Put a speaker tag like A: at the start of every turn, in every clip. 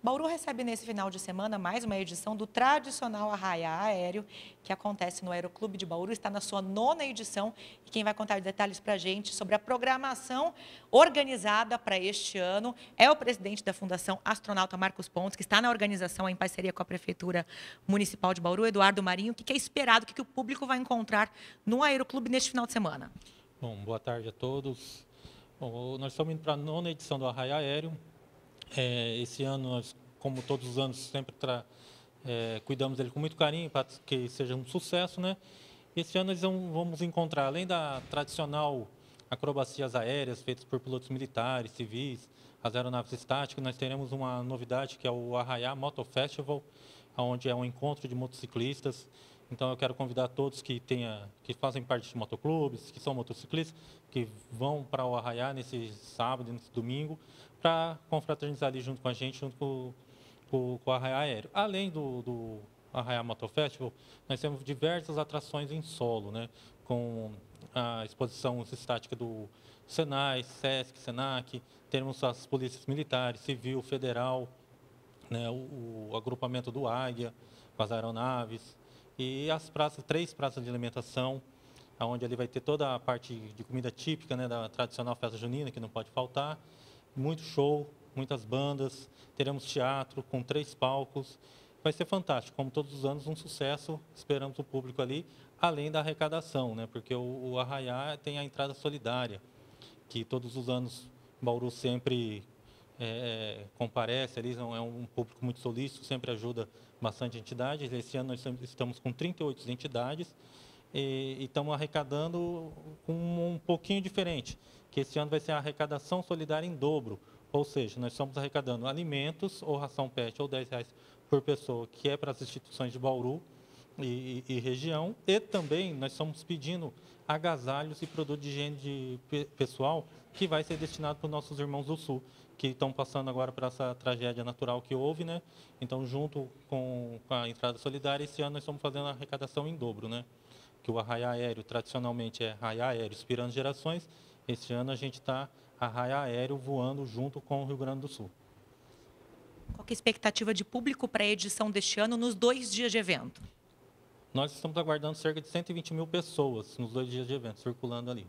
A: Bauru recebe nesse final de semana mais uma edição do tradicional Arraia Aéreo, que acontece no Aeroclube de Bauru, está na sua nona edição. E quem vai contar detalhes para a gente sobre a programação organizada para este ano é o presidente da Fundação Astronauta Marcos Pontes, que está na organização em parceria com a Prefeitura Municipal de Bauru, Eduardo Marinho. O que é esperado, o que o público vai encontrar no Aeroclube neste final de semana?
B: Bom, boa tarde a todos. Bom, nós estamos indo para a nona edição do Arraia Aéreo. É, esse ano, nós, como todos os anos, sempre tra, é, cuidamos dele com muito carinho para que seja um sucesso, né? Esse ano nós vamos encontrar, além da tradicional acrobacias aéreas feitas por pilotos militares, civis, as aeronaves estáticas, nós teremos uma novidade que é o Arraiá Moto Festival, onde é um encontro de motociclistas então eu quero convidar todos que tenha, que fazem parte de motoclubes, que são motociclistas, que vão para o Arraiá nesse sábado, nesse domingo, para confraternizar ali junto com a gente, junto com, com, com o Arraiá Aéreo. Além do, do Arraiá MotoFestival, Festival, nós temos diversas atrações em solo, né? com a exposição estática do Senai, SESC, SENAC, temos as polícias militares, civil, federal, né? o, o agrupamento do Águia, com as aeronaves, e as praças, três praças de alimentação, onde ele vai ter toda a parte de comida típica, né, da tradicional festa junina, que não pode faltar, muito show, muitas bandas, teremos teatro com três palcos, vai ser fantástico, como todos os anos, um sucesso, esperamos o público ali, além da arrecadação, né, porque o, o Arraiá tem a entrada solidária, que todos os anos Bauru sempre é, é, comparece, eles é um público muito solícito, sempre ajuda bastante entidades. Esse ano nós estamos com 38 entidades e, e estamos arrecadando um, um pouquinho diferente, que esse ano vai ser a arrecadação solidária em dobro, ou seja, nós estamos arrecadando alimentos ou ração PET ou 10 reais por pessoa, que é para as instituições de Bauru, e, e, região. E também nós estamos pedindo agasalhos e produto de higiene de pessoal que vai ser destinado para os nossos irmãos do Sul, que estão passando agora por essa tragédia natural que houve, né? Então, junto com, com a entrada solidária, esse ano nós estamos fazendo a arrecadação em dobro, né? Que o arraia aéreo tradicionalmente é arraia aéreo inspirando gerações. Esse ano a gente está arraia aéreo voando junto com o Rio Grande do Sul.
A: Qual é a expectativa de público para a edição deste ano nos dois dias de evento?
B: Nós estamos aguardando cerca de 120 mil pessoas nos dois dias de evento, circulando ali.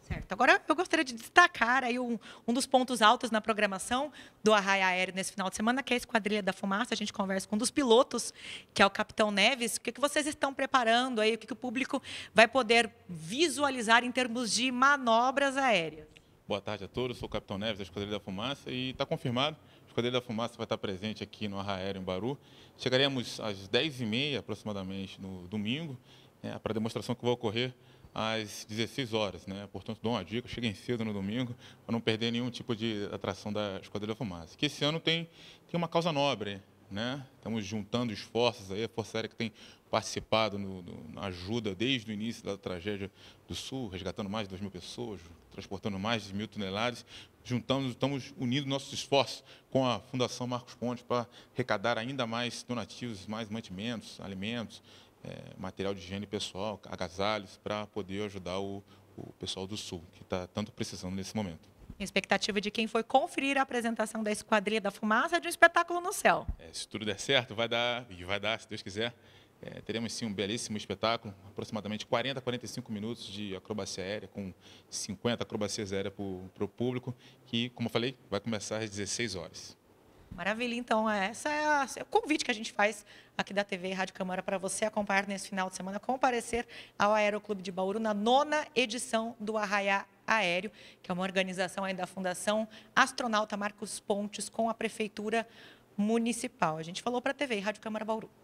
A: Certo. Agora, eu gostaria de destacar aí um, um dos pontos altos na programação do Arraia Aéreo nesse final de semana, que é a Esquadrilha da Fumaça. A gente conversa com um dos pilotos, que é o Capitão Neves. O que, é que vocês estão preparando aí? O que, é que o público vai poder visualizar em termos de manobras aéreas?
C: Boa tarde a todos. Eu sou o Capitão Neves, da Esquadrilha da Fumaça. E está confirmado Esquadrilha da Fumaça vai estar presente aqui no Arraero, em Baru. Chegaremos às 10h30 aproximadamente no domingo, né, para a demonstração que vai ocorrer às 16 horas. Né? Portanto, dou uma dica, cheguem cedo no domingo, para não perder nenhum tipo de atração da Esquadrilha da Fumaça. Que esse ano tem, tem uma causa nobre, né? Estamos juntando esforços aí, a Força Aérea que tem participado no, no, na ajuda desde o início da tragédia do Sul, resgatando mais de 2 mil pessoas, transportando mais de mil toneladas. Juntamos, estamos unindo nossos esforços com a Fundação Marcos Pontes para arrecadar ainda mais donativos, mais mantimentos, alimentos, é, material de higiene pessoal, agasalhos, para poder ajudar o, o pessoal do Sul, que está tanto precisando nesse momento
A: expectativa de quem foi conferir a apresentação da Esquadrilha da Fumaça de um espetáculo no céu.
C: É, se tudo der certo, vai dar, e vai dar, se Deus quiser. É, teremos sim um belíssimo espetáculo, aproximadamente 40 a 45 minutos de acrobacia aérea, com 50 acrobacias aéreas para o público, que, como eu falei, vai começar às 16 horas.
A: Maravilha, então, é, essa é, a, é o convite que a gente faz aqui da TV Rádio Câmara para você acompanhar nesse final de semana, comparecer ao Aeroclube de Bauru na nona edição do Arraiá Aéreo, que é uma organização aí da Fundação Astronauta Marcos Pontes com a Prefeitura Municipal. A gente falou para a TV e Rádio Câmara Bauru.